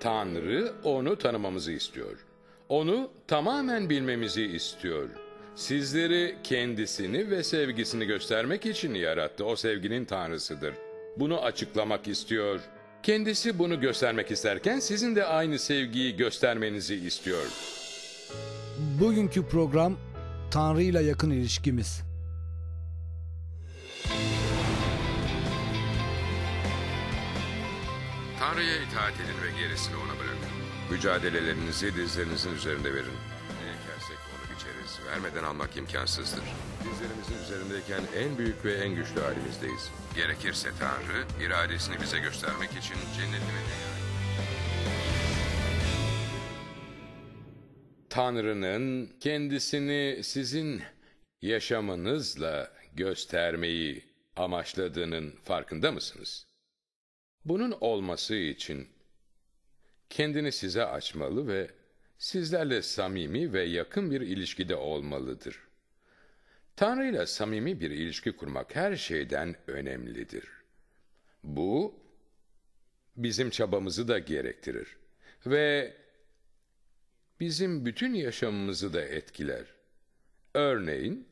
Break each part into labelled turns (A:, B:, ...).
A: Tanrı onu tanımamızı istiyor. Onu tamamen bilmemizi istiyor. Sizleri kendisini ve sevgisini göstermek için yarattı. O sevginin tanrısıdır. Bunu açıklamak istiyor. Kendisi bunu göstermek isterken sizin de aynı sevgiyi göstermenizi istiyor. Bugünkü program Tanrı ile yakın ilişkimiz. Tanrı'ya itaat edin ve gerisini ona bırakın. Mücadelelerinizi dizlerinizin üzerinde verin. Ne ekersek onu biçeriz. Vermeden almak imkansızdır. Dizlerimizin üzerindeyken en büyük ve en güçlü halimizdeyiz. Gerekirse Tanrı iradesini bize göstermek için cenneti ve dünyayı. Tanrı'nın kendisini sizin yaşamınızla göstermeyi amaçladığının farkında mısınız? Bunun olması için kendini size açmalı ve sizlerle samimi ve yakın bir ilişkide olmalıdır. Tanrı ile samimi bir ilişki kurmak her şeyden önemlidir. Bu bizim çabamızı da gerektirir ve bizim bütün yaşamımızı da etkiler. Örneğin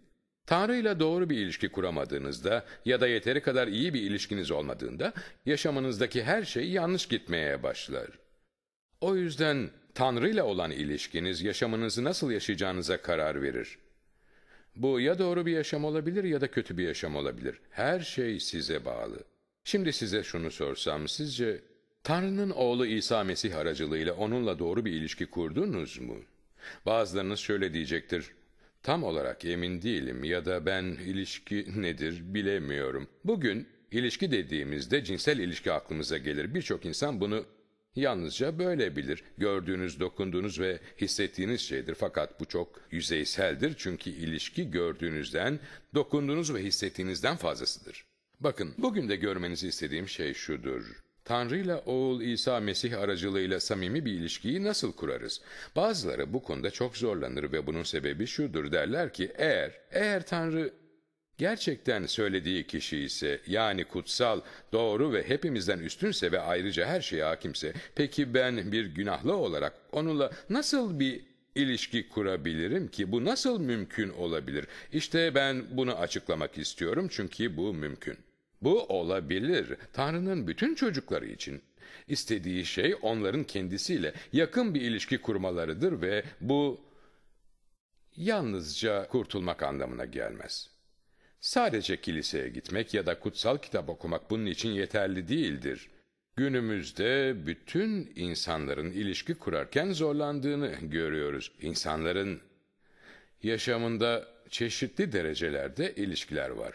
A: Tanrı ile doğru bir ilişki kuramadığınızda ya da yeteri kadar iyi bir ilişkiniz olmadığında yaşamınızdaki her şey yanlış gitmeye başlar. O yüzden Tanrı ile olan ilişkiniz yaşamınızı nasıl yaşayacağınıza karar verir. Bu ya doğru bir yaşam olabilir ya da kötü bir yaşam olabilir. Her şey size bağlı. Şimdi size şunu sorsam sizce Tanrı'nın oğlu İsa Mesih aracılığıyla onunla doğru bir ilişki kurdunuz mu? Bazılarınız şöyle diyecektir. Tam olarak emin değilim ya da ben ilişki nedir bilemiyorum. Bugün ilişki dediğimizde cinsel ilişki aklımıza gelir. Birçok insan bunu yalnızca böyle bilir. Gördüğünüz, dokunduğunuz ve hissettiğiniz şeydir. Fakat bu çok yüzeyseldir çünkü ilişki gördüğünüzden, dokunduğunuz ve hissettiğinizden fazlasıdır. Bakın, bugün de görmenizi istediğim şey şudur. Tanrı ile oğul İsa Mesih aracılığıyla samimi bir ilişkiyi nasıl kurarız? Bazıları bu konuda çok zorlanır ve bunun sebebi şudur derler ki eğer, eğer Tanrı gerçekten söylediği kişi ise yani kutsal, doğru ve hepimizden üstünse ve ayrıca her şeye hakimse peki ben bir günahlı olarak onunla nasıl bir ilişki kurabilirim ki bu nasıl mümkün olabilir? İşte ben bunu açıklamak istiyorum çünkü bu mümkün. Bu olabilir. Tanrı'nın bütün çocukları için. İstediği şey onların kendisiyle yakın bir ilişki kurmalarıdır ve bu yalnızca kurtulmak anlamına gelmez. Sadece kiliseye gitmek ya da kutsal kitap okumak bunun için yeterli değildir. Günümüzde bütün insanların ilişki kurarken zorlandığını görüyoruz. İnsanların yaşamında çeşitli derecelerde ilişkiler var.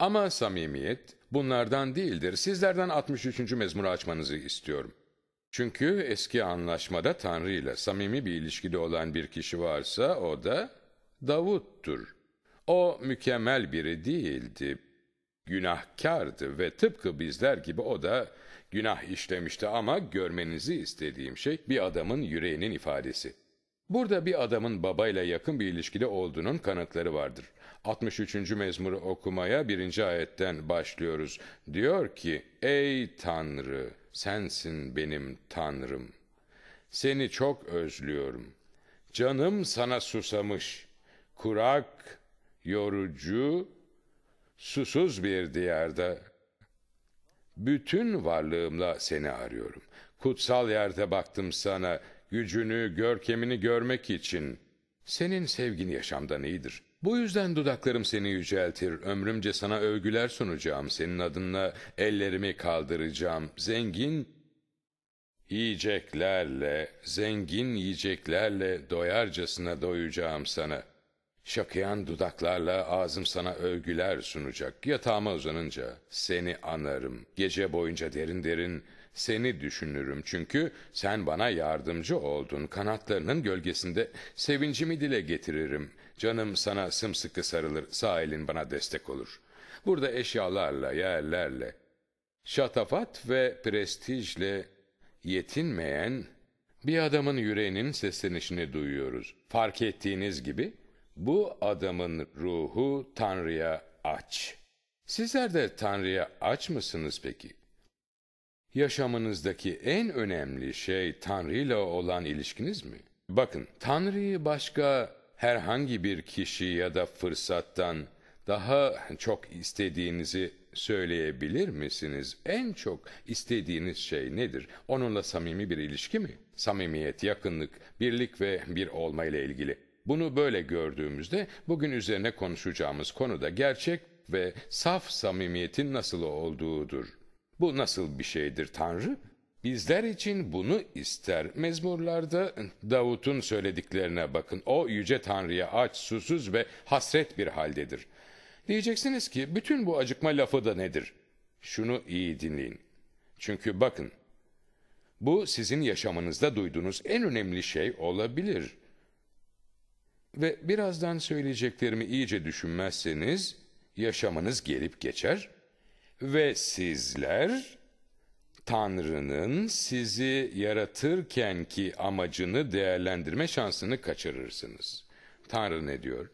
A: Ama samimiyet bunlardan değildir. Sizlerden 63. mezmuru açmanızı istiyorum. Çünkü eski anlaşmada Tanrı ile samimi bir ilişkide olan bir kişi varsa o da Davut'tur. O mükemmel biri değildi. Günahkardı ve tıpkı bizler gibi o da günah işlemişti ama görmenizi istediğim şey bir adamın yüreğinin ifadesi. Burada bir adamın babayla yakın bir ilişkide olduğunun kanıtları vardır. 63. mezmuru okumaya birinci ayetten başlıyoruz. Diyor ki, ey Tanrı sensin benim Tanrım. Seni çok özlüyorum. Canım sana susamış. Kurak, yorucu, susuz bir diyarda. Bütün varlığımla seni arıyorum. Kutsal yerde baktım sana, gücünü, görkemini görmek için. Senin sevgin yaşamdan iyidir. Bu yüzden dudaklarım seni yüceltir, ömrümce sana övgüler sunacağım, senin adınla ellerimi kaldıracağım. Zengin yiyeceklerle, zengin yiyeceklerle doyarcasına doyacağım sana. Şakıyan dudaklarla ağzım sana övgüler sunacak. Yatağıma uzanınca seni anarım. Gece boyunca derin derin seni düşünürüm. Çünkü sen bana yardımcı oldun. Kanatlarının gölgesinde sevincimi dile getiririm. Canım sana sımsıkı sarılır, sağ elin bana destek olur. Burada eşyalarla, yerlerle, şatafat ve prestijle yetinmeyen bir adamın yüreğinin seslenişini duyuyoruz. Fark ettiğiniz gibi bu adamın ruhu Tanrı'ya aç. Sizler de Tanrı'ya aç mısınız peki? Yaşamınızdaki en önemli şey Tanrı'yla olan ilişkiniz mi? Bakın, Tanrı'yı başka herhangi bir kişi ya da fırsattan daha çok istediğinizi söyleyebilir misiniz? En çok istediğiniz şey nedir? Onunla samimi bir ilişki mi? Samimiyet, yakınlık, birlik ve bir olma ile ilgili. Bunu böyle gördüğümüzde bugün üzerine konuşacağımız konuda gerçek ve saf samimiyetin nasıl olduğudur. Bu nasıl bir şeydir Tanrı? Bizler için bunu ister. Mezmurlarda Davut'un söylediklerine bakın. O yüce Tanrı'ya aç, susuz ve hasret bir haldedir. Diyeceksiniz ki bütün bu acıkma lafı da nedir? Şunu iyi dinleyin. Çünkü bakın, bu sizin yaşamınızda duyduğunuz en önemli şey olabilir. Ve birazdan söyleyeceklerimi iyice düşünmezseniz, yaşamınız gelip geçer ve sizler Tanrı'nın sizi yaratırken ki amacını değerlendirme şansını kaçırırsınız. Tanrı ne diyor?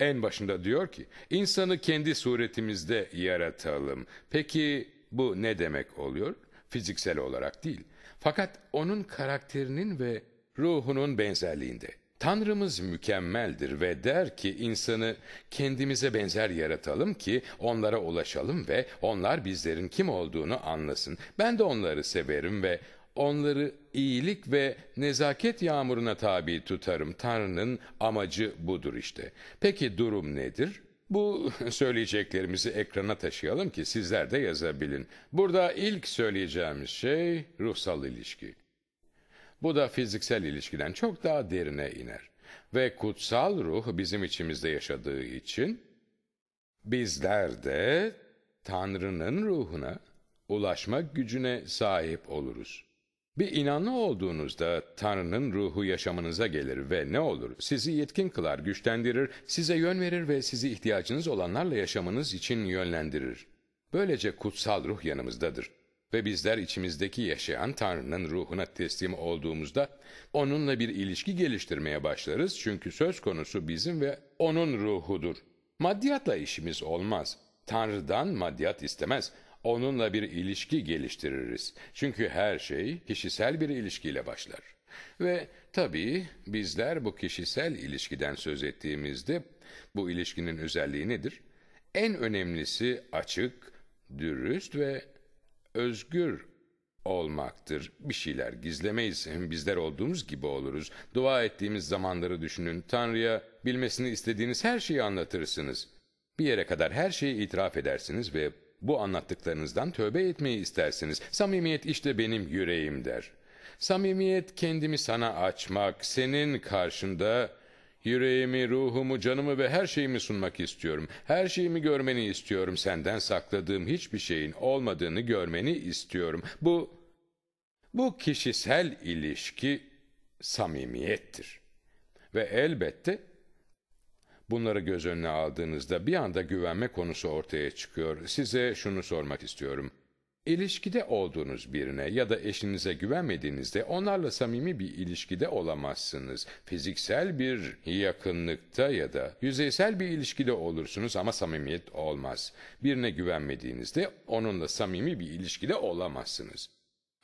A: En başında diyor ki, insanı kendi suretimizde yaratalım. Peki bu ne demek oluyor? Fiziksel olarak değil. Fakat onun karakterinin ve ruhunun benzerliğinde. Tanrımız mükemmeldir ve der ki insanı kendimize benzer yaratalım ki onlara ulaşalım ve onlar bizlerin kim olduğunu anlasın. Ben de onları severim ve onları iyilik ve nezaket yağmuruna tabi tutarım. Tanrı'nın amacı budur işte. Peki durum nedir? Bu söyleyeceklerimizi ekrana taşıyalım ki sizler de yazabilin. Burada ilk söyleyeceğimiz şey ruhsal ilişki. Bu da fiziksel ilişkiden çok daha derine iner. Ve kutsal ruh bizim içimizde yaşadığı için bizler de Tanrı'nın ruhuna ulaşma gücüne sahip oluruz. Bir inanlı olduğunuzda Tanrı'nın ruhu yaşamınıza gelir ve ne olur? Sizi yetkin kılar, güçlendirir, size yön verir ve sizi ihtiyacınız olanlarla yaşamınız için yönlendirir. Böylece kutsal ruh yanımızdadır ve bizler içimizdeki yaşayan Tanrı'nın ruhuna teslim olduğumuzda onunla bir ilişki geliştirmeye başlarız çünkü söz konusu bizim ve onun ruhudur. Maddiyatla işimiz olmaz. Tanrı'dan maddiyat istemez. Onunla bir ilişki geliştiririz. Çünkü her şey kişisel bir ilişkiyle başlar. Ve tabii bizler bu kişisel ilişkiden söz ettiğimizde bu ilişkinin özelliği nedir? En önemlisi açık, dürüst ve özgür olmaktır. Bir şeyler gizlemeyiz. Hem bizler olduğumuz gibi oluruz. Dua ettiğimiz zamanları düşünün. Tanrı'ya bilmesini istediğiniz her şeyi anlatırsınız. Bir yere kadar her şeyi itiraf edersiniz ve bu anlattıklarınızdan tövbe etmeyi istersiniz. Samimiyet işte benim yüreğim der. Samimiyet kendimi sana açmak, senin karşında Yüreğimi, ruhumu, canımı ve her şeyimi sunmak istiyorum. Her şeyimi görmeni istiyorum. Senden sakladığım hiçbir şeyin olmadığını görmeni istiyorum. Bu, bu kişisel ilişki samimiyettir. Ve elbette bunları göz önüne aldığınızda bir anda güvenme konusu ortaya çıkıyor. Size şunu sormak istiyorum. İlişkide olduğunuz birine ya da eşinize güvenmediğinizde onlarla samimi bir ilişkide olamazsınız. Fiziksel bir yakınlıkta ya da yüzeysel bir ilişkide olursunuz ama samimiyet olmaz. Birine güvenmediğinizde onunla samimi bir ilişkide olamazsınız.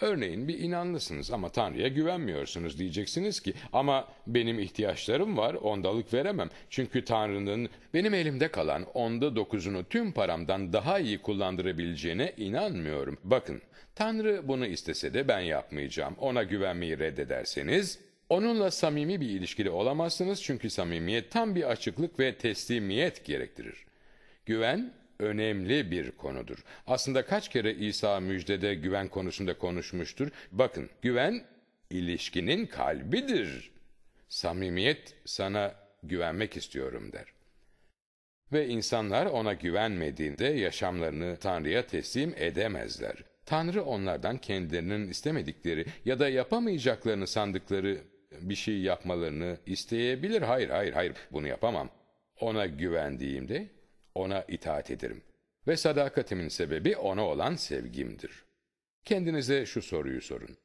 A: Örneğin bir inanlısınız ama Tanrı'ya güvenmiyorsunuz diyeceksiniz ki ama benim ihtiyaçlarım var ondalık veremem. Çünkü Tanrı'nın benim elimde kalan onda dokuzunu tüm paramdan daha iyi kullandırabileceğine inanmıyorum. Bakın Tanrı bunu istese de ben yapmayacağım. Ona güvenmeyi reddederseniz onunla samimi bir ilişkili olamazsınız çünkü samimiyet tam bir açıklık ve teslimiyet gerektirir. Güven önemli bir konudur. Aslında kaç kere İsa müjdede güven konusunda konuşmuştur? Bakın güven ilişkinin kalbidir. Samimiyet sana güvenmek istiyorum der. Ve insanlar ona güvenmediğinde yaşamlarını Tanrı'ya teslim edemezler. Tanrı onlardan kendilerinin istemedikleri ya da yapamayacaklarını sandıkları bir şey yapmalarını isteyebilir. Hayır, hayır, hayır bunu yapamam. Ona güvendiğimde ona itaat ederim. Ve sadakatimin sebebi ona olan sevgimdir. Kendinize şu soruyu sorun.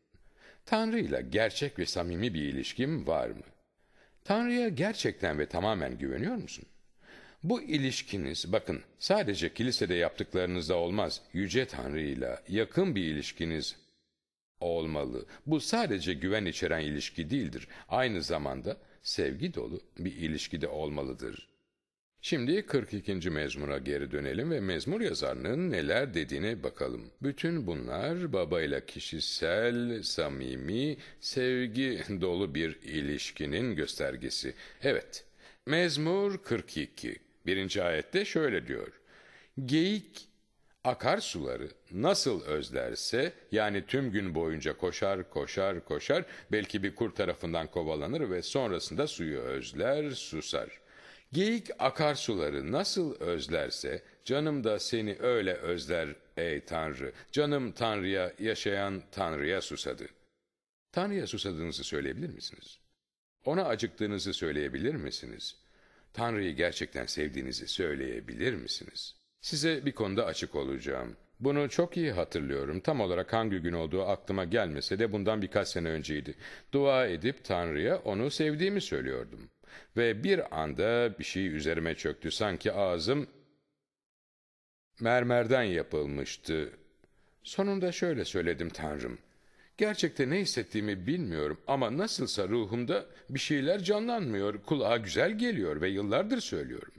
A: Tanrı'yla gerçek ve samimi bir ilişkim var mı? Tanrı'ya gerçekten ve tamamen güveniyor musun? Bu ilişkiniz, bakın sadece kilisede yaptıklarınızda olmaz, Yüce Tanrı'yla yakın bir ilişkiniz olmalı. Bu sadece güven içeren ilişki değildir. Aynı zamanda sevgi dolu bir ilişkide olmalıdır. Şimdi 42. mezmura geri dönelim ve mezmur yazarının neler dediğine bakalım. Bütün bunlar babayla kişisel, samimi, sevgi dolu bir ilişkinin göstergesi. Evet, mezmur 42. Birinci ayette şöyle diyor. Geyik akarsuları nasıl özlerse yani tüm gün boyunca koşar koşar koşar belki bir kur tarafından kovalanır ve sonrasında suyu özler susar. Geyik akarsuları nasıl özlerse, canım da seni öyle özler ey Tanrı. Canım Tanrı'ya, yaşayan Tanrı'ya susadı. Tanrı'ya susadığınızı söyleyebilir misiniz? Ona acıktığınızı söyleyebilir misiniz? Tanrı'yı gerçekten sevdiğinizi söyleyebilir misiniz? Size bir konuda açık olacağım. Bunu çok iyi hatırlıyorum. Tam olarak hangi gün olduğu aklıma gelmese de bundan birkaç sene önceydi. Dua edip Tanrı'ya onu sevdiğimi söylüyordum. Ve bir anda bir şey üzerime çöktü. Sanki ağzım mermerden yapılmıştı. Sonunda şöyle söyledim Tanrım. Gerçekte ne hissettiğimi bilmiyorum ama nasılsa ruhumda bir şeyler canlanmıyor, kulağa güzel geliyor ve yıllardır söylüyorum.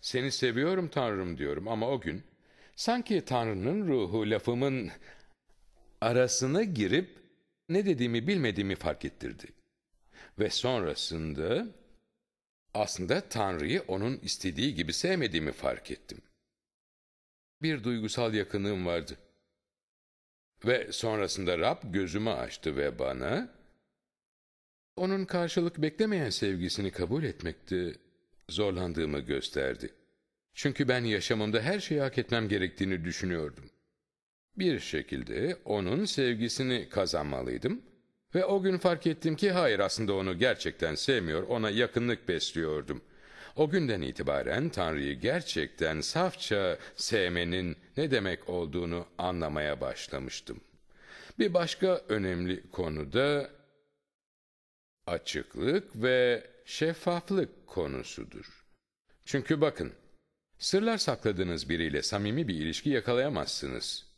A: Seni seviyorum Tanrım diyorum ama o gün sanki Tanrı'nın ruhu lafımın arasına girip ne dediğimi bilmediğimi fark ettirdi. Ve sonrasında aslında Tanrı'yı onun istediği gibi sevmediğimi fark ettim. Bir duygusal yakınlığım vardı. Ve sonrasında Rab gözümü açtı ve bana, onun karşılık beklemeyen sevgisini kabul etmekte zorlandığımı gösterdi. Çünkü ben yaşamımda her şeyi hak etmem gerektiğini düşünüyordum. Bir şekilde onun sevgisini kazanmalıydım ve o gün fark ettim ki hayır aslında onu gerçekten sevmiyor, ona yakınlık besliyordum. O günden itibaren Tanrı'yı gerçekten safça sevmenin ne demek olduğunu anlamaya başlamıştım. Bir başka önemli konu da açıklık ve şeffaflık konusudur. Çünkü bakın, sırlar sakladığınız biriyle samimi bir ilişki yakalayamazsınız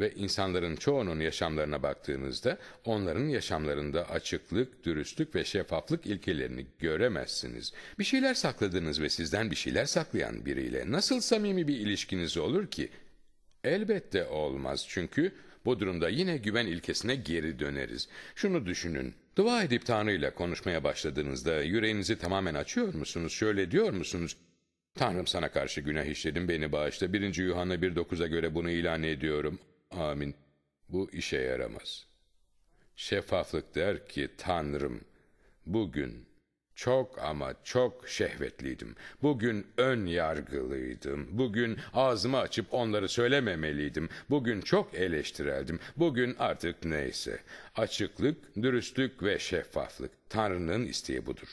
A: ve insanların çoğunun yaşamlarına baktığınızda onların yaşamlarında açıklık, dürüstlük ve şeffaflık ilkelerini göremezsiniz. Bir şeyler sakladığınız ve sizden bir şeyler saklayan biriyle nasıl samimi bir ilişkiniz olur ki? Elbette olmaz çünkü bu durumda yine güven ilkesine geri döneriz. Şunu düşünün. Dua edip Tanrı ile konuşmaya başladığınızda yüreğinizi tamamen açıyor musunuz? Şöyle diyor musunuz? Tanrım sana karşı günah işledim beni bağışla. 1. Yuhanna 1.9'a göre bunu ilan ediyorum. Amin. Bu işe yaramaz. Şeffaflık der ki Tanrım bugün çok ama çok şehvetliydim. Bugün ön yargılıydım. Bugün ağzımı açıp onları söylememeliydim. Bugün çok eleştireldim. Bugün artık neyse. Açıklık, dürüstlük ve şeffaflık. Tanrı'nın isteği budur.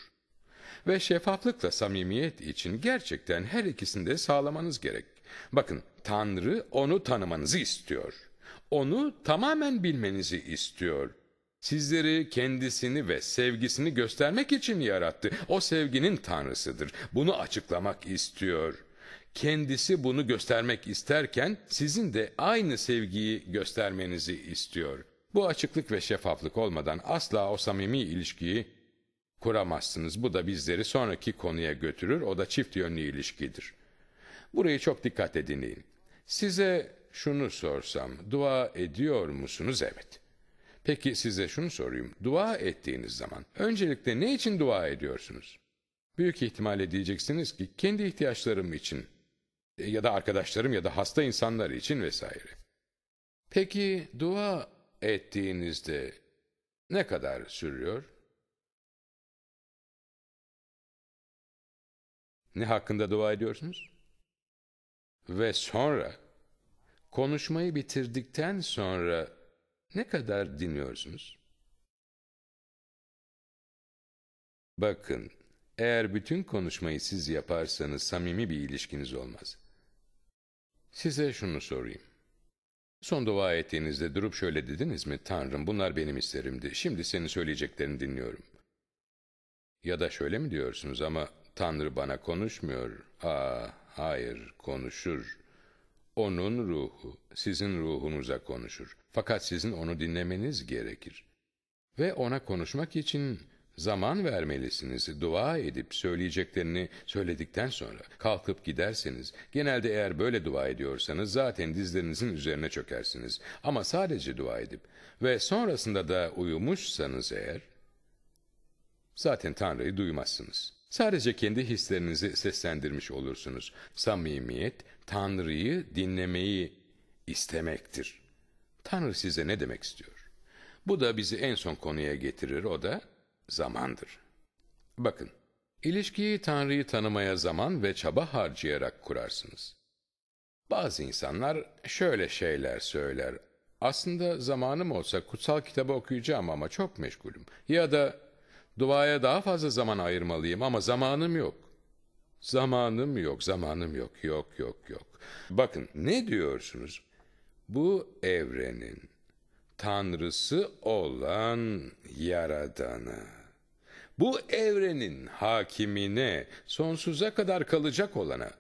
A: Ve şeffaflıkla samimiyet için gerçekten her ikisini de sağlamanız gerek. Bakın Tanrı onu tanımanızı istiyor.'' onu tamamen bilmenizi istiyor. Sizleri kendisini ve sevgisini göstermek için yarattı. O sevginin tanrısıdır. Bunu açıklamak istiyor. Kendisi bunu göstermek isterken sizin de aynı sevgiyi göstermenizi istiyor. Bu açıklık ve şeffaflık olmadan asla o samimi ilişkiyi kuramazsınız. Bu da bizleri sonraki konuya götürür. O da çift yönlü ilişkidir. Burayı çok dikkat dinleyin. Size şunu sorsam, dua ediyor musunuz? Evet. Peki size şunu sorayım, dua ettiğiniz zaman öncelikle ne için dua ediyorsunuz? Büyük ihtimalle diyeceksiniz ki kendi ihtiyaçlarım için e, ya da arkadaşlarım ya da hasta insanlar için vesaire. Peki dua ettiğinizde ne kadar sürüyor? Ne hakkında dua ediyorsunuz? Ve sonra konuşmayı bitirdikten sonra ne kadar dinliyorsunuz? Bakın, eğer bütün konuşmayı siz yaparsanız samimi bir ilişkiniz olmaz. Size şunu sorayım. Son dua ettiğinizde durup şöyle dediniz mi? Tanrım bunlar benim isterimdi. Şimdi senin söyleyeceklerini dinliyorum. Ya da şöyle mi diyorsunuz ama Tanrı bana konuşmuyor. Aa, hayır konuşur. Onun ruhu sizin ruhunuza konuşur. Fakat sizin onu dinlemeniz gerekir. Ve ona konuşmak için zaman vermelisiniz. Dua edip söyleyeceklerini söyledikten sonra kalkıp giderseniz, genelde eğer böyle dua ediyorsanız zaten dizlerinizin üzerine çökersiniz. Ama sadece dua edip ve sonrasında da uyumuşsanız eğer, zaten Tanrı'yı duymazsınız.'' Sadece kendi hislerinizi seslendirmiş olursunuz. Samimiyet, Tanrı'yı dinlemeyi istemektir. Tanrı size ne demek istiyor? Bu da bizi en son konuya getirir, o da zamandır. Bakın, ilişkiyi Tanrı'yı tanımaya zaman ve çaba harcayarak kurarsınız. Bazı insanlar şöyle şeyler söyler. Aslında zamanım olsa kutsal kitabı okuyacağım ama çok meşgulüm. Ya da Duaya daha fazla zaman ayırmalıyım ama zamanım yok. Zamanım yok, zamanım yok, yok, yok, yok. Bakın ne diyorsunuz? Bu evrenin tanrısı olan yaradana, bu evrenin hakimine, sonsuza kadar kalacak olana,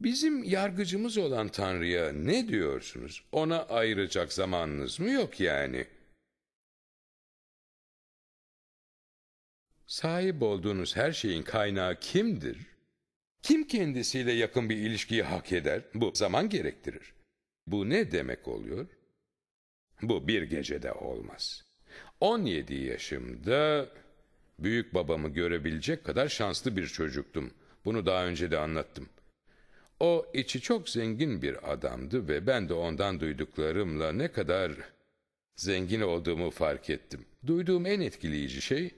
A: Bizim yargıcımız olan Tanrı'ya ne diyorsunuz? Ona ayıracak zamanınız mı yok yani?'' Sahip olduğunuz her şeyin kaynağı kimdir? Kim kendisiyle yakın bir ilişkiyi hak eder? Bu zaman gerektirir. Bu ne demek oluyor? Bu bir gecede olmaz. 17 yaşımda büyük babamı görebilecek kadar şanslı bir çocuktum. Bunu daha önce de anlattım. O içi çok zengin bir adamdı ve ben de ondan duyduklarımla ne kadar zengin olduğumu fark ettim. Duyduğum en etkileyici şey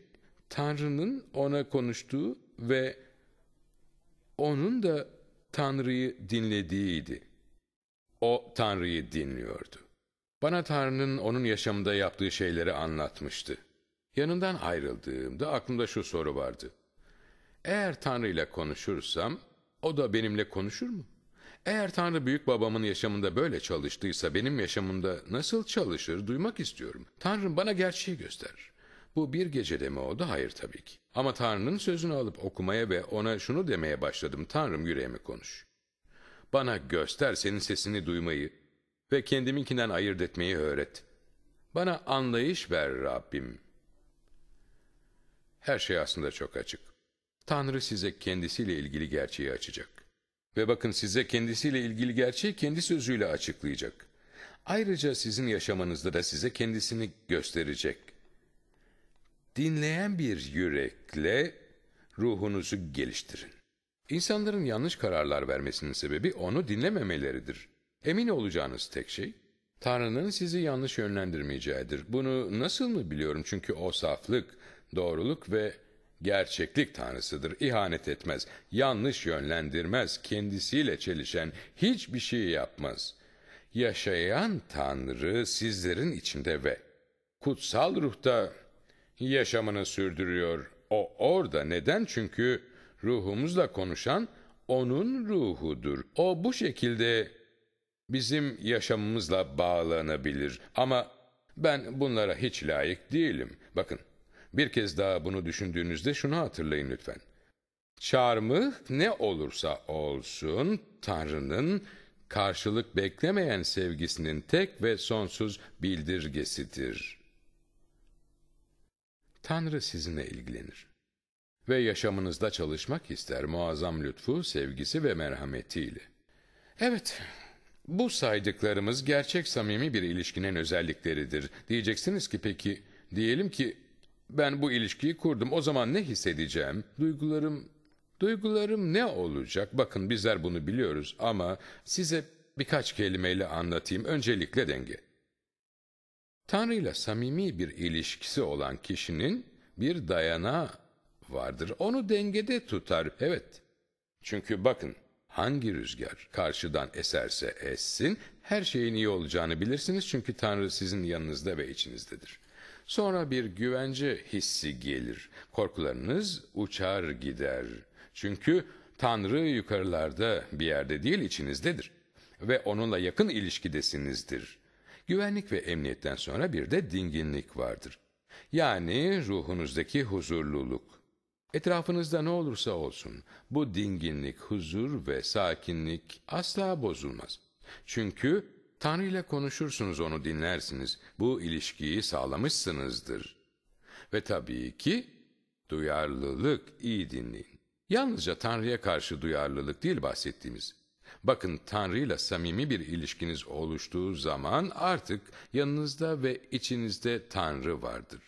A: Tanrı'nın ona konuştuğu ve onun da Tanrı'yı dinlediğiydi. O Tanrı'yı dinliyordu. Bana Tanrı'nın onun yaşamında yaptığı şeyleri anlatmıştı. Yanından ayrıldığımda aklımda şu soru vardı. Eğer Tanrı ile konuşursam o da benimle konuşur mu? Eğer Tanrı büyük babamın yaşamında böyle çalıştıysa benim yaşamımda nasıl çalışır duymak istiyorum. Tanrım bana gerçeği göster. Bu bir gecede mi oldu? Hayır tabii ki. Ama Tanrı'nın sözünü alıp okumaya ve ona şunu demeye başladım. Tanrım yüreğime konuş. Bana göster senin sesini duymayı ve kendiminkinden ayırt etmeyi öğret. Bana anlayış ver Rabbim. Her şey aslında çok açık. Tanrı size kendisiyle ilgili gerçeği açacak. Ve bakın size kendisiyle ilgili gerçeği kendi sözüyle açıklayacak. Ayrıca sizin yaşamanızda da size kendisini gösterecek. Dinleyen bir yürekle ruhunuzu geliştirin. İnsanların yanlış kararlar vermesinin sebebi onu dinlememeleridir. Emin olacağınız tek şey, Tanrı'nın sizi yanlış yönlendirmeyeceğidir. Bunu nasıl mı biliyorum? Çünkü o saflık, doğruluk ve gerçeklik tanrısıdır. İhanet etmez, yanlış yönlendirmez, kendisiyle çelişen hiçbir şey yapmaz. Yaşayan Tanrı sizlerin içinde ve kutsal ruhta yaşamını sürdürüyor. O orada neden? Çünkü ruhumuzla konuşan onun ruhudur. O bu şekilde bizim yaşamımızla bağlanabilir. Ama ben bunlara hiç layık değilim. Bakın bir kez daha bunu düşündüğünüzde şunu hatırlayın lütfen. Çarmıh ne olursa olsun Tanrı'nın karşılık beklemeyen sevgisinin tek ve sonsuz bildirgesidir.'' Tanrı sizinle ilgilenir. Ve yaşamınızda çalışmak ister muazzam lütfu, sevgisi ve merhametiyle. Evet, bu saydıklarımız gerçek samimi bir ilişkinin özellikleridir. Diyeceksiniz ki peki, diyelim ki ben bu ilişkiyi kurdum. O zaman ne hissedeceğim? Duygularım, duygularım ne olacak? Bakın bizler bunu biliyoruz ama size birkaç kelimeyle anlatayım. Öncelikle denge. Tanrı ile samimi bir ilişkisi olan kişinin bir dayana vardır. Onu dengede tutar. Evet. Çünkü bakın hangi rüzgar karşıdan eserse essin her şeyin iyi olacağını bilirsiniz çünkü Tanrı sizin yanınızda ve içinizdedir. Sonra bir güvence hissi gelir. Korkularınız uçar gider. Çünkü Tanrı yukarılarda bir yerde değil içinizdedir ve onunla yakın ilişkidesinizdir. Güvenlik ve emniyetten sonra bir de dinginlik vardır. Yani ruhunuzdaki huzurluluk. Etrafınızda ne olursa olsun bu dinginlik, huzur ve sakinlik asla bozulmaz. Çünkü Tanrı ile konuşursunuz, onu dinlersiniz. Bu ilişkiyi sağlamışsınızdır. Ve tabii ki duyarlılık iyi dinleyin. Yalnızca Tanrı'ya karşı duyarlılık değil bahsettiğimiz. Bakın Tanrı ile samimi bir ilişkiniz oluştuğu zaman artık yanınızda ve içinizde Tanrı vardır.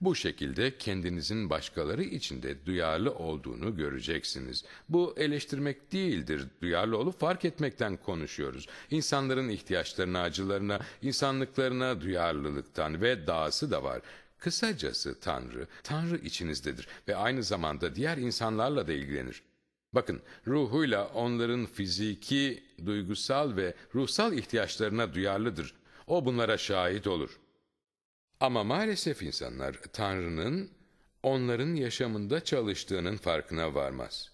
A: Bu şekilde kendinizin başkaları için de duyarlı olduğunu göreceksiniz. Bu eleştirmek değildir. Duyarlı olup fark etmekten konuşuyoruz. İnsanların ihtiyaçlarına, acılarına, insanlıklarına duyarlılıktan ve dağısı da var. Kısacası Tanrı, Tanrı içinizdedir ve aynı zamanda diğer insanlarla da ilgilenir. Bakın ruhuyla onların fiziki, duygusal ve ruhsal ihtiyaçlarına duyarlıdır. O bunlara şahit olur. Ama maalesef insanlar Tanrı'nın onların yaşamında çalıştığının farkına varmaz.''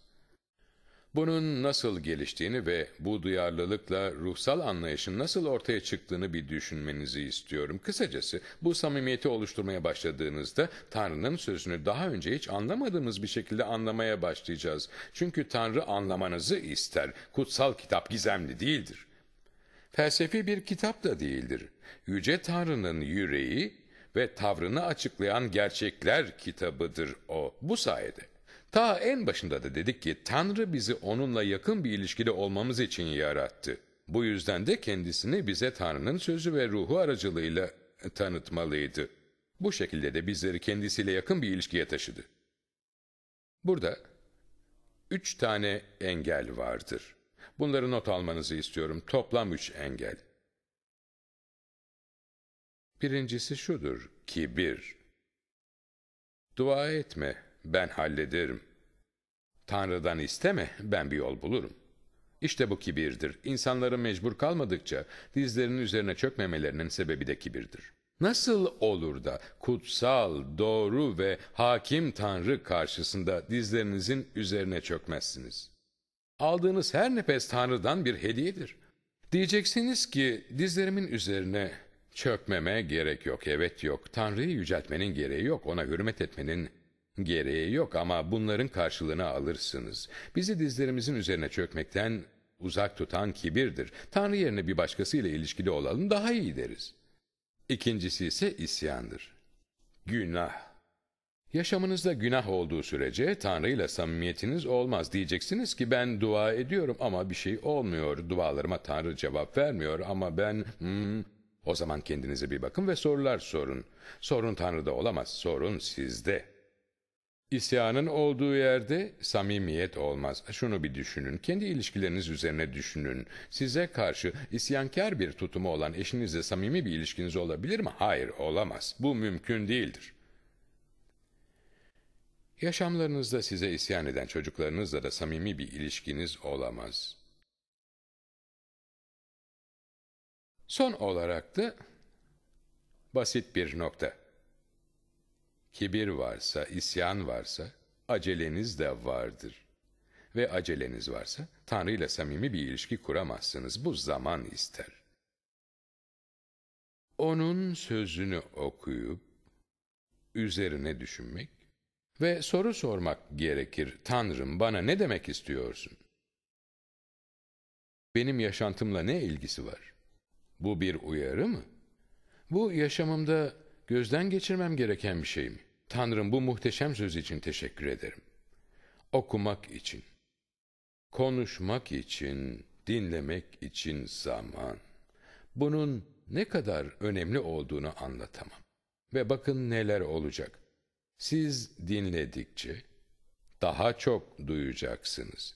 A: Bunun nasıl geliştiğini ve bu duyarlılıkla ruhsal anlayışın nasıl ortaya çıktığını bir düşünmenizi istiyorum. Kısacası bu samimiyeti oluşturmaya başladığınızda Tanrı'nın sözünü daha önce hiç anlamadığımız bir şekilde anlamaya başlayacağız. Çünkü Tanrı anlamanızı ister. Kutsal kitap gizemli değildir. Felsefi bir kitap da değildir. Yüce Tanrı'nın yüreği ve tavrını açıklayan gerçekler kitabıdır o. Bu sayede Ta en başında da dedik ki Tanrı bizi onunla yakın bir ilişkide olmamız için yarattı. Bu yüzden de kendisini bize Tanrı'nın sözü ve ruhu aracılığıyla tanıtmalıydı. Bu şekilde de bizleri kendisiyle yakın bir ilişkiye taşıdı. Burada üç tane engel vardır. Bunları not almanızı istiyorum. Toplam üç engel. Birincisi şudur, kibir. Dua etme, ben hallederim. Tanrı'dan isteme, ben bir yol bulurum. İşte bu kibirdir. İnsanların mecbur kalmadıkça dizlerinin üzerine çökmemelerinin sebebi de kibirdir. Nasıl olur da kutsal, doğru ve hakim Tanrı karşısında dizlerinizin üzerine çökmezsiniz? Aldığınız her nefes Tanrı'dan bir hediyedir. Diyeceksiniz ki dizlerimin üzerine çökmeme gerek yok, evet yok. Tanrı'yı yüceltmenin gereği yok, ona hürmet etmenin Gereği yok ama bunların karşılığını alırsınız. Bizi dizlerimizin üzerine çökmekten uzak tutan kibirdir. Tanrı yerine bir başkasıyla ilişkili olalım daha iyi deriz. İkincisi ise isyandır. Günah. Yaşamınızda günah olduğu sürece Tanrı ile samimiyetiniz olmaz. Diyeceksiniz ki ben dua ediyorum ama bir şey olmuyor. Dualarıma Tanrı cevap vermiyor ama ben... Hmm, o zaman kendinize bir bakın ve sorular sorun. Sorun Tanrı'da olamaz, sorun sizde.'' İsyanın olduğu yerde samimiyet olmaz. Şunu bir düşünün. Kendi ilişkileriniz üzerine düşünün. Size karşı isyankar bir tutumu olan eşinizle samimi bir ilişkiniz olabilir mi? Hayır, olamaz. Bu mümkün değildir. Yaşamlarınızda size isyan eden çocuklarınızla da samimi bir ilişkiniz olamaz. Son olarak da basit bir nokta kibir varsa, isyan varsa aceleniz de vardır. Ve aceleniz varsa Tanrı ile samimi bir ilişki kuramazsınız. Bu zaman ister. Onun sözünü okuyup üzerine düşünmek ve soru sormak gerekir. Tanrım bana ne demek istiyorsun? Benim yaşantımla ne ilgisi var? Bu bir uyarı mı? Bu yaşamımda gözden geçirmem gereken bir şey mi? Tanrım bu muhteşem söz için teşekkür ederim. Okumak için, konuşmak için, dinlemek için zaman. Bunun ne kadar önemli olduğunu anlatamam. Ve bakın neler olacak. Siz dinledikçe daha çok duyacaksınız.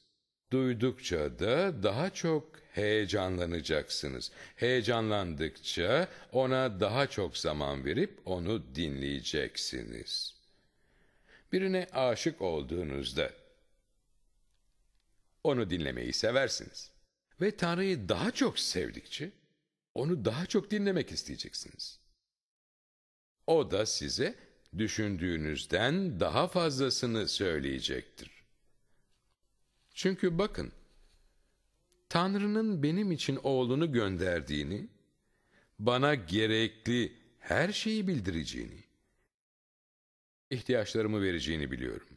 A: Duydukça da daha çok heyecanlanacaksınız. Heyecanlandıkça ona daha çok zaman verip onu dinleyeceksiniz. Birine aşık olduğunuzda onu dinlemeyi seversiniz. Ve Tanrı'yı daha çok sevdikçe onu daha çok dinlemek isteyeceksiniz. O da size düşündüğünüzden daha fazlasını söyleyecektir. Çünkü bakın, Tanrı'nın benim için oğlunu gönderdiğini, bana gerekli her şeyi bildireceğini, ihtiyaçlarımı vereceğini biliyorum.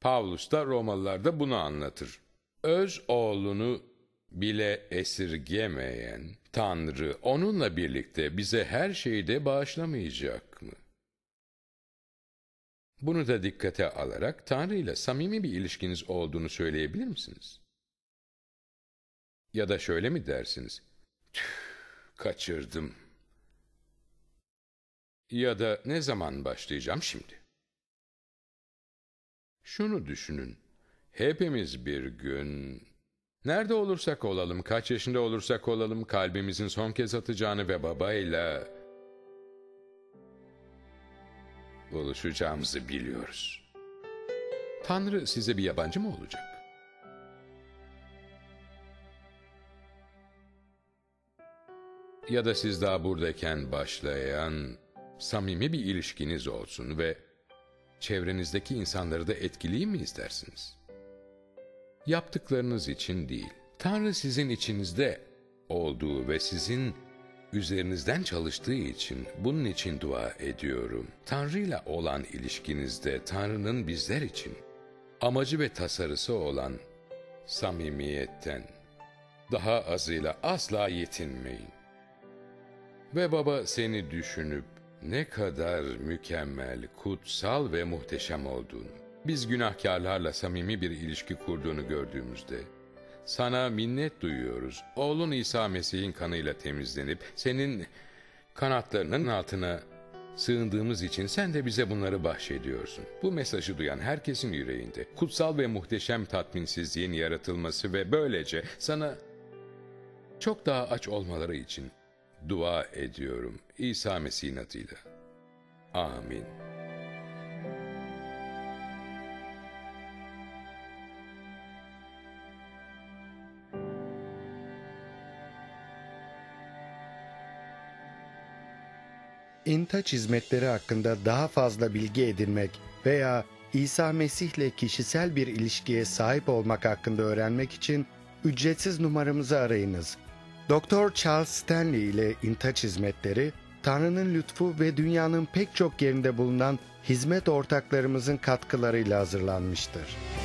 A: Pavlus da Romalılarda bunu anlatır. Öz oğlunu bile esirgemeyen Tanrı onunla birlikte bize her şeyi de bağışlamayacak mı? Bunu da dikkate alarak Tanrı ile samimi bir ilişkiniz olduğunu söyleyebilir misiniz? Ya da şöyle mi dersiniz? Tüh, kaçırdım. Ya da ne zaman başlayacağım şimdi? Şunu düşünün. Hepimiz bir gün Nerede olursak olalım, kaç yaşında olursak olalım kalbimizin son kez atacağını ve babayla buluşacağımızı biliyoruz. Tanrı size bir yabancı mı olacak? Ya da siz daha buradayken başlayan samimi bir ilişkiniz olsun ve çevrenizdeki insanları da etkileyeyim mi istersiniz? Yaptıklarınız için değil, Tanrı sizin içinizde olduğu ve sizin üzerinizden çalıştığı için bunun için dua ediyorum. Tanrı ile olan ilişkinizde Tanrı'nın bizler için amacı ve tasarısı olan samimiyetten daha azıyla asla yetinmeyin. Ve baba seni düşünüp ne kadar mükemmel, kutsal ve muhteşem olduğunu, biz günahkarlarla samimi bir ilişki kurduğunu gördüğümüzde sana minnet duyuyoruz. Oğlun İsa Mesih'in kanıyla temizlenip senin kanatlarının altına sığındığımız için sen de bize bunları bahşediyorsun. Bu mesajı duyan herkesin yüreğinde kutsal ve muhteşem tatminsizliğin yaratılması ve böylece sana çok daha aç olmaları için dua ediyorum İsa Mesih'in adıyla. Amin. entaç hizmetleri hakkında daha fazla bilgi edinmek veya İsa Mesih ile kişisel bir ilişkiye sahip olmak hakkında öğrenmek için ücretsiz numaramızı arayınız. Doktor Charles Stanley ile İntaç Hizmetleri, Tanrı'nın lütfu ve dünyanın pek çok yerinde bulunan hizmet ortaklarımızın katkılarıyla hazırlanmıştır.